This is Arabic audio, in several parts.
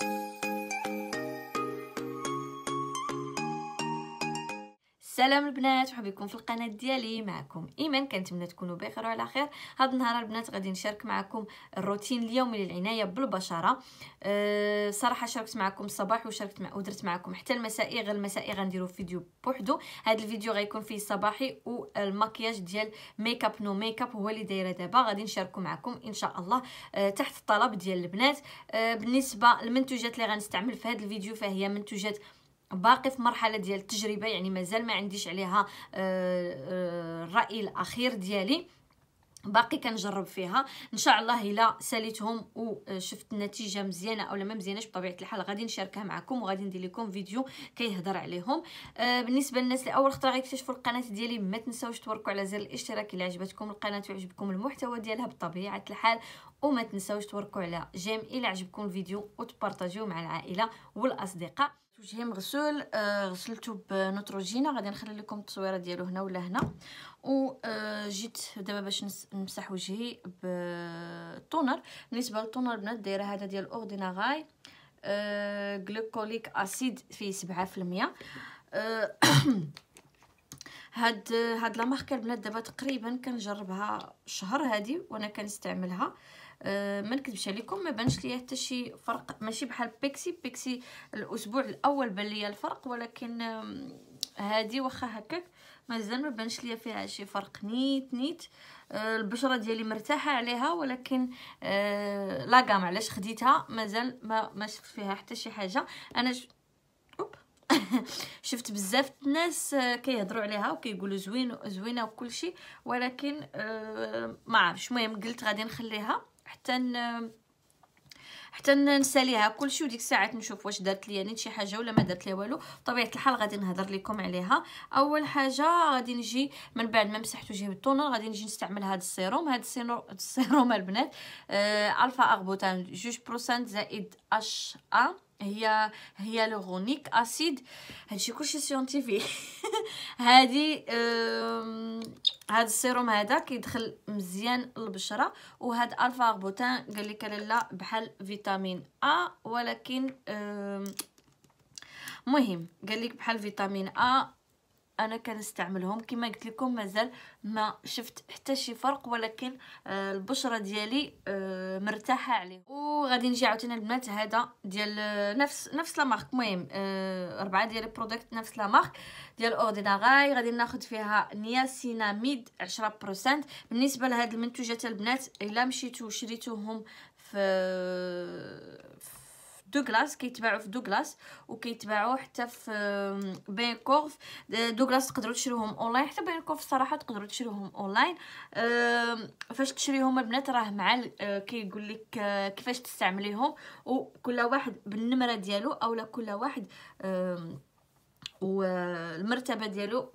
Música السلام البنات مرحبا بكم في القناه ديالي معكم ايمان كنتمنى تكونوا بخير وعلى خير هذا النهار البنات غادي نشارك معكم الروتين اليومي للعنايه بالبشره أه صراحه شاركت معكم الصباح وشاركت مع ودرت معكم حتى المسائي غير المسائي غنديروا فيديو بوحدو هذا الفيديو غيكون فيه الصباحي والمكياج ديال ميك اب نو ميك اب هو اللي دايره دابا غادي نشاركو معكم ان شاء الله أه تحت الطلب ديال البنات أه بالنسبه للمنتوجات اللي غنستعمل في هذا الفيديو فهي منتوجات باقي في مرحله ديال التجربه يعني مازال ما عنديش عليها آه، آه، الراي الاخير ديالي باقي كنجرب فيها ان شاء الله الا ساليتهم وشفت آه، النتيجه مزيانه اولا ما مزياناش بطبيعه الحال غادي نشاركها معكم وغادي ندير لكم فيديو كيهضر عليهم آه بالنسبه للناس اللي اول خطره غيكتشفوا القناه ديالي ما تنساوش تبركوا على زر الاشتراك الا عجبتكم القناه وعجبكم المحتوى ديالها بطبيعه الحال وما تنساوش تبركوا على جيم الا عجبكم الفيديو وتبارطاجيو مع العائله والاصدقاء وجهي مغسول آه، غسلته بنوتروجينا غادي نخلي لكم التصويره ديالو هنا ولا هنا وجيت آه، دابا باش نمسح وجهي بالتونر بالنسبه للتونر البنات دايره هذا ديال اورديناغاي آه جلوكوليك اسيد فيه 7% آه، هاد هاد لا ماركه البنات دابا تقريبا كنجربها شهر هادي وانا كنستعملها آه آه، ما نكذبش عليكم ما بانش ليا حتى شي فرق ماشي بحال بيكسي بيكسي الاسبوع الاول بان ليا الفرق ولكن هادي واخا هكاك مازال ما بانش ليا فيها شي فرق نيت نيت آه، البشره ديالي مرتاحه عليها ولكن آه، لا كام علاش خديتها مازال ما ما شفت فيها حتى شي حاجه انا ش... شفت بزاف الناس كيهضروا عليها وكيقولوا زوين زوينه وكل شيء ولكن ما عرفتش المهم قلت غادي نخليها حتى ن... حتى نساليها كلشي وديك الساعات نشوف واش دارت لي يعني شي حاجه ولا ما دارت لي والو بطبيعه الحال غادي نهضر لكم عليها اول حاجه غادي نجي من بعد ما مسحت وجهي بالطونر غادي نجي نستعمل هذا السيروم هذا السيروم البنات آه الفا اربوتان بروسانت زائد اش ا هي هي لوغونيك اسيد هادشي كلشي سيونتيفي هادي هاد السيروم هذا كيدخل مزيان للبشره وهاد الفا غبوتان قال لك لا بحال فيتامين ا ولكن مهم قال لك بحال فيتامين ا انا كنستعملهم كما قلت لكم مازال ما شفت حتى شي فرق ولكن آه، البشره ديالي آه، مرتاحه عليه وغادي نجي عاوتاني البنات هذا ديال آه، نفس نفس لا مارك المهم اربعه ديال البرودكت نفس لا مارك ديال اورديناغاي غادي ناخذ فيها نياسيناميد 10% بالنسبه لهاد المنتوجات البنات الا مشيتو شريتوهم في دوغلاس كيتباعوا في دوغلاس وكيتباعوا حتى في بينكوف دوغلاس تقدروا تشريوهم اونلاين حتى بينكوف الصراحه تقدروا تشريوهم اونلاين فاش تشريهم البنات راه مع آه، كيقول لك آه، كيفاش تستعمليهم وكل واحد بالنمره ديالو اولا كل واحد والمرتبه ديالو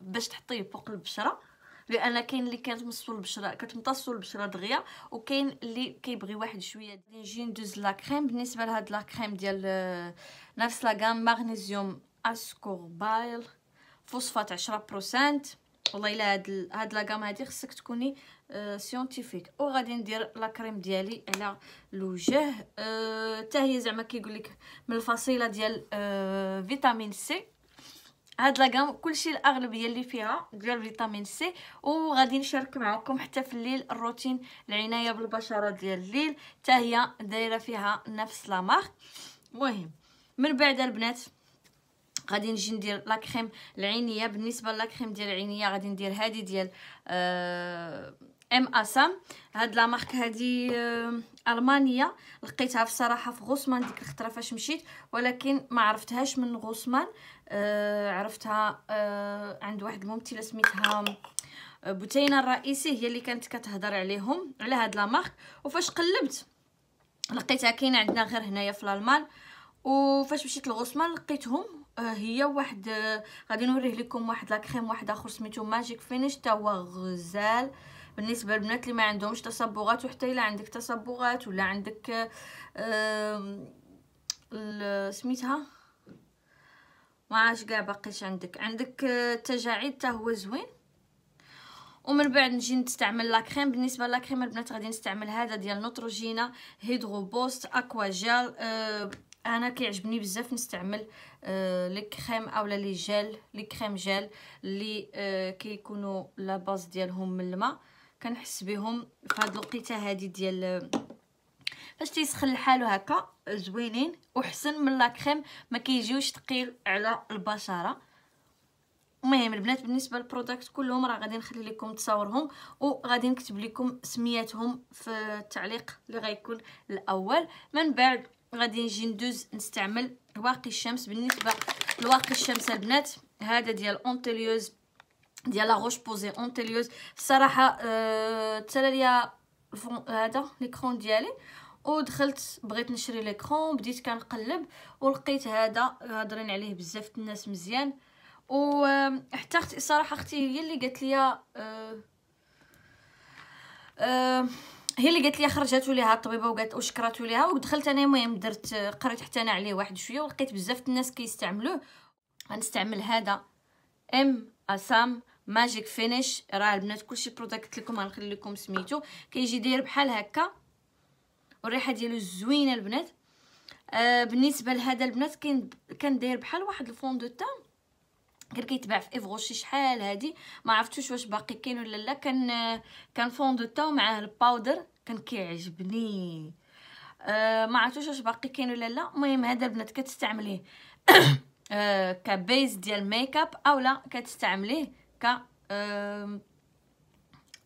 باش تحطيه فوق البشره لان كاين اللي كتمصو البشره كتمتصو البشره دغيا وكاين اللي كيبغي واحد شويه نجي ندوز لا كريم بالنسبه لهاد لا كريم ديال آه، نفس لا غام مغنيسيوم اسكوربايل فوسفات 10% والله الا هاد هاد لاكام هادي خصك تكوني آه سيونتيفيك وغادي ندير لا كريم ديالي على الوجه آه، حتى آه هي زعما كيقول لك من الفصيله ديال آه فيتامين سي هاد لاكام كلشي الاغلبيه اللي فيها ديال فيتامين سي وغادي نشارك معكم حتى في الليل الروتين العنايه بالبشره ديال الليل حتى هي دايره فيها نفس لا مارك المهم من بعد البنات غادي نجي ندير لا كريم العينيه بالنسبه لا كريم ديال العينيه غادي ندير هذه ديال ام آه، اسام هاد لا مارك هادي آه، المانيه لقيتها بصراحه في غوسمان ديك الخطره فاش مشيت ولكن ما عرفتهاش من غوسمان آه عرفتها آه عند واحد الممثله سميتها آه، بوتينه الرئيسي هي اللي كانت كتهضر عليهم على هاد لا مارك وفاش قلبت لقيتها كاينه عندنا غير هنايا في الالمان وفاش مشيت لغوصمان لقيتهم آه، هي واحد آه، غادي نوريه لكم واحد لاكريم واحد اخر سميتو ماجيك فينيش تا هو غزال بالنسبه للبنات اللي ما عندهمش تصبغات وحتى الا عندك تصبغات ولا عندك سميتها ما عاش كاع باقيش عندك عندك آه، تجاعيد حتى هو زوين ومن بعد نجي نستعمل لاكريم بالنسبه لاكريم البنات غادي نستعمل هذا ديال نوتروجينا هيدرو بوست اكوا جيل أه انا كيعجبني بزاف نستعمل أه لي كريم اولا لي جيل لي كريم جيل لي أه كيكونوا لا باز ديالهم من الماء كنحس بهم في هاد الوقيته هذه ديال آه، فاش تيسخن لحالو هكا زوينين وحسن من لا كريم ما كيجيوش ثقيل على البشره المهم البنات بالنسبه للبروداكت كلهم راه غادي نخلي لكم تصاورهم وغادي نكتب لكم سمياتهم في التعليق اللي غيكون الاول من بعد غادي نجي ندوز نستعمل واقي الشمس بالنسبه لواقي الشمس البنات هذا ديال اونتيليوز ديال لا روش بوزي اونتيليوز الصراحه أه تلا ليا هذا ليكرون ديالي ودخلت بغيت نشري ليكرون بديت كنقلب ولقيت هذا هضرين عليه بزاف الناس مزيان وحتى اختي صراحه اختي هي اللي قالت لي أه هي اللي قالت لي خرجاتو ليها الطبيبه وقالت وشكرات ليها ودخلت انا المهم درت قريت حتى انا عليه واحد شويه ولقيت بزاف الناس كيستعملوه غنستعمل هذا ام اسام ماجيك فينيش راه البنات كلشي بروداكت لكم غنخلي لكم سميتو كيجي داير بحال هكا والريحه ديالو زوينه البنات آه بالنسبه لهذا البنات كندير بحال واحد الفون دو تان غير كيتباع في ايفغوشي شحال هادي ما عرفتوش واش باقي كاين ولا لا كان كان فون دو تان معاه الباودر كان كيعجبني آه، ما عرفتوش واش باقي كاين ولا لا المهم هذا البنات كتستعمليه آه، كبيز ديال ميك اب اولا كتستعمليه ك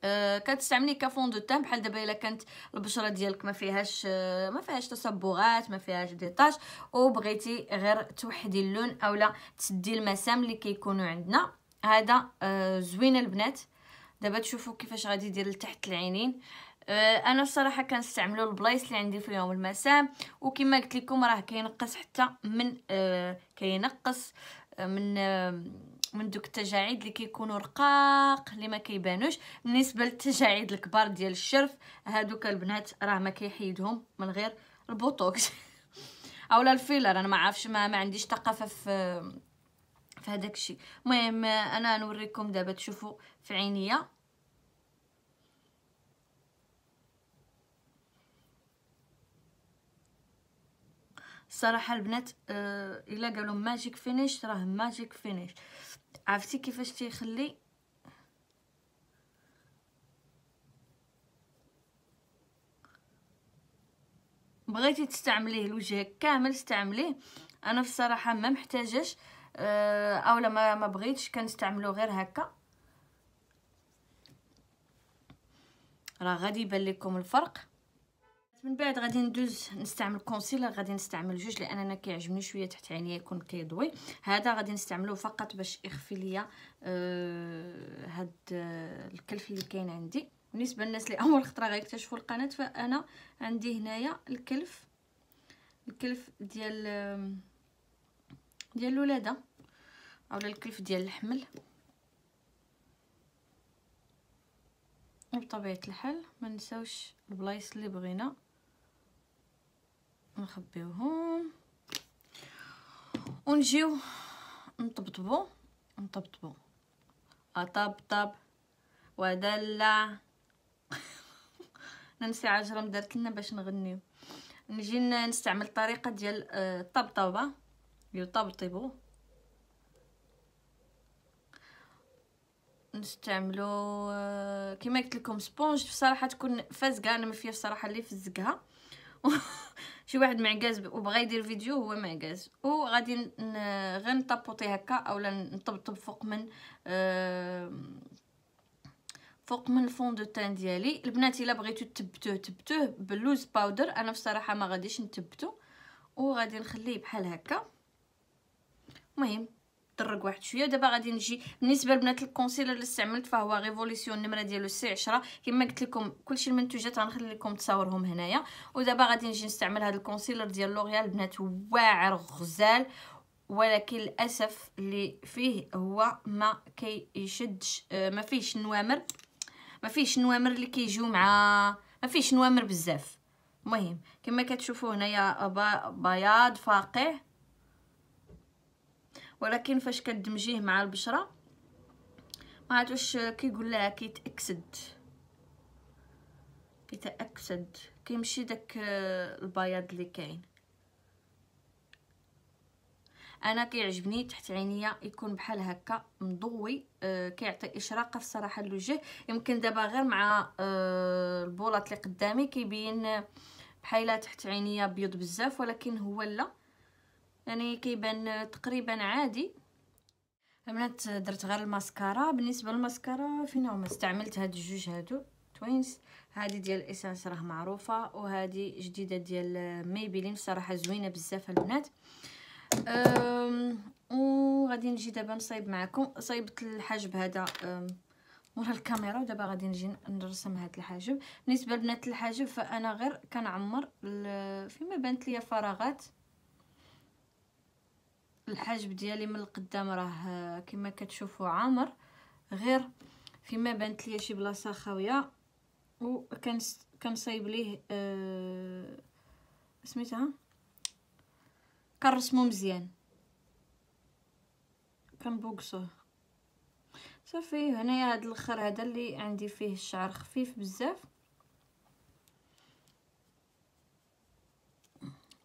آه، كتستعملي كفون دو تان بحال دابا الا كانت البشره ديالك ما فيهاش آه، ما فيهاش تصبغات ما فيهاش ديطاج وبغيتي غير توحدي اللون اولا تسدي المسام اللي كيكونوا عندنا هذا أه زوين البنات دابا تشوفوا كيفاش غادي يدير لتحت العينين آه، انا الصراحه كنستعملو البلايص اللي عندي فيهم المسام وكما قلت لكم راه كينقص حتى من كينقص من من دوك التجاعيد اللي كيكونوا رقاق اللي ما كيبانوش بالنسبه للتجاعيد الكبار ديال الشرف هادوك البنات راه ما كيحيدهم من غير البوتوكس اولا الفيلر انا ما عارفش ما, ما عنديش ثقافه في في هذاك الشيء المهم انا نوريكم دابا تشوفوا في عينيا صراحه البنات آه، الا قالوا ماجيك فينيش راه ماجيك فينيش عرفتي كيفاش تيخلي بغيتي تستعمليه لوجهك كامل استعمليه انا في الصراحه ما محتاجاش أه اولا ما ما بغيتش كنستعملو غير هكا راه غادي يبان لكم الفرق من بعد غادي ندوز نستعمل كونسيلر غادي نستعمل جوج لان انا كيعجبني شويه تحت عينيا يكون كيضوي هذا غادي نستعمله فقط باش يخفي ليا آه هاد آه، الكلف اللي كاين عندي بالنسبه للناس اللي اول خطره غيكتشفوا القناه فانا عندي هنايا الكلف الكلف ديال آه، ديال الولاده اولا الكلف ديال الحمل وبطبيعه الحال ما نساوش البلايص اللي بغينا نخبيوهم ونجيو نطبطبو نطبطبو اطبطب ودلع ننسي عجرم دارت لنا باش نغنيو نجي نستعمل طريقة ديال الطبطبه آه، يطبطبو نستعملو آه، كما قلت لكم سبونج بصراحه تكون فازقه انا ما فيها بصراحه اللي فزقها شي واحد معكاز وبغى يدير فيديو هو معكاز وغادي غير نطبطي هكا اولا نطبطب فوق من آه فوق من الفون دو تان ديالي البنات الا بغيتو تبتوه تبتوه بلوز باودر انا بصراحه ما غاديش نثبتو وغادي نخليه بحال هكا المهم طرق واحد شويه ودابا غادي نجي بالنسبه لبنات الكونسيلر اللي استعملت فهو ريفوليسيون النمره ديالو سي 10 كما قلت لكم كلشي المنتوجات غنخلي لكم تصاورهم هنايا ودابا غادي نجي نستعمل هذا الكونسيلر ديال لوريال بنات واعر غزال ولكن للاسف اللي فيه هو ما كيشدش آه، ما فيهش نوامر ما فيهش نوامر اللي كيجيو مع ما فيهش نوامر بزاف المهم كما كتشوفوا هنايا آه، بياض فاقع ولكن فاش كدمجيه مع البشره ما عرفت واش كيقول لها كيتاكسد كيتاكسد كيمشي داك آه، البياض اللي كاين انا كيعجبني تحت عينيا يكون بحال هكا مضوي أه كيعطي اشراقه في الصراحه للوجه يمكن دابا غير مع أه البولاط اللي قدامي كيبين آه، بحال تحت عينيا بيض بزاف ولكن هو لا يعني كيبان تقريبا عادي البنات درت غير الماسكارا بالنسبه للماسكارا فين هما استعملت هاد الجوج هادو توينز هادي ديال ايسانس راه معروفه وهادي جديده ديال ميبيلين صراحه زوينه بزاف البنات وغادي نجي دابا نصايب معكم صايبت الحجب هذا مورا الكاميرا ودابا غادي نجي نرسم هاد الحاجب بالنسبه لبنات الحاجب فانا غير كنعمر فيما بانت ليا فراغات الحجب ديالي من القدام راه آه، كما كتشوفوا عامر غير فيما بانت ليا شي بلاصه خاويه كنصايب ليه أه سميتها كنرسمو مزيان كنبوكسوه صافي هنايا هاد الاخر هذا اللي عندي فيه الشعر خفيف بزاف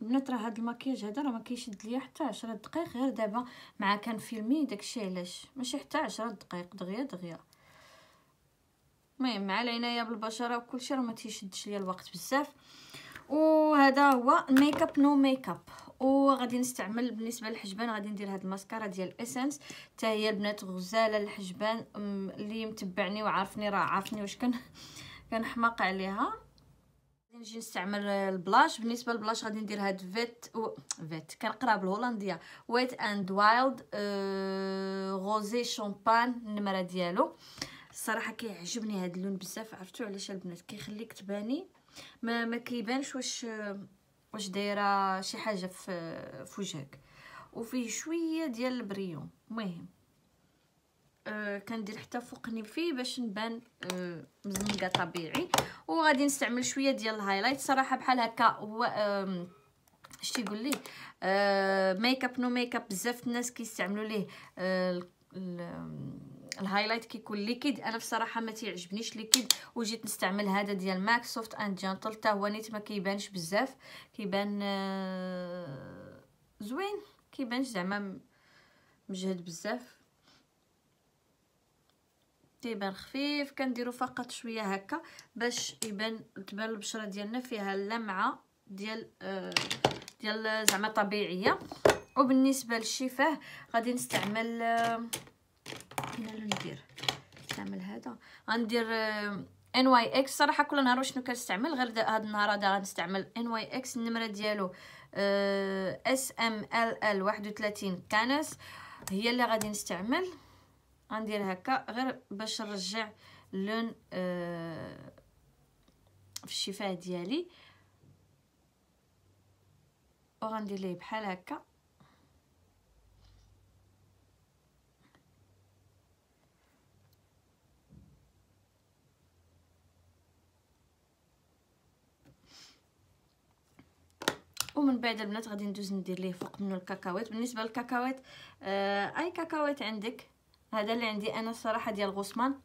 البنات راه هاد الماكياج هذا راه ما كيشد ليا حتى 10 دقائق غير دابا مع كنفيلمي داكشي علاش ماشي حتى 10 دقائق دغيا دغيا المهم مع العنايه بالبشره وكلشي راه ما تيشدش ليا الوقت بزاف وهذا هو ميك اب نو ميك اب وغادي نستعمل بالنسبه للحجبان غادي ندير هاد الماسكارا ديال اسنس حتى هي البنات غزاله الحجبان اللي متبعني وعارفني راه عارفني واش كان كنحماق عليها نجي نستعمل البلاش بالنسبه للبلاش غادي ندير هاد فيت و... فيت كنقرا بالهولنديه ويت اند وايلد غوزي شومبان النمره ديالو الصراحه كيعجبني هاد اللون بزاف عرفتو علاش البنات كيخليك تباني ما ما كيبانش واش واش دايره شي حاجه في في وجهك وفيه شويه ديال البريون المهم آه، كندير حتى فوق فيه باش نبان آه، مزنقه طبيعي وغادي نستعمل شويه ديال الهايلايت صراحه بحال هكا هو أه اش تيقول ليه ميك اب نو ميك اب بزاف الناس كيستعملوا ليه آه، الهايلايت كيكون ليكيد انا بصراحه ما تيعجبنيش ليكيد وجيت نستعمل هذا ديال ماك سوفت اند جنتل حتى هو نيت ما كيبانش بزاف كيبان زوين كيبانش زعما مجهد بزاف كيبان خفيف كنديرو فقط شويه هكا باش يبان تبان البشره ديالنا فيها اللمعه ديال آه، ديال زعما طبيعيه وبالنسبه للشفاه غادي نستعمل آه ندير نستعمل هذا غندير ان واي اكس صراحه كل نهار شنو كنستعمل غير هذا النهار هذا غنستعمل ان واي اكس النمره ديالو اس ام ال ال 31 كانس هي اللي غادي نستعمل غندير هكا غير باش نرجع لون آه في الشفاه ديالي وغندير ليه بحال هكا ومن بعد البنات غادي ندوز ندير ليه فوق منه الكاكاوات بالنسبه للكاكاوات آه اي كاكاوات عندك هذا اللي عندي انا الصراحه ديال غوصمان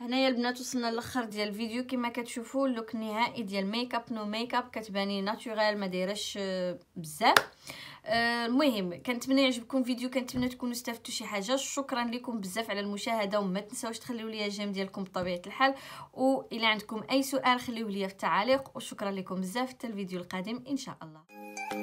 هنايا البنات وصلنا للاخر ديال الفيديو كما كتشوفوا اللوك النهائي ديال ميك اب نو ميك اب كتباني ناتوريل ما دايرهش آه، بزاف آه، المهم كنتمنى يعجبكم الفيديو كنتمنى تكونوا استفدتوا شي حاجه شكرا لكم بزاف على المشاهده وما تنساوش تخليو لي جيم ديالكم بطبيعه الحال والى عندكم اي سؤال خليوه لي في التعاليق وشكرا لكم بزاف حتى الفيديو القادم ان شاء الله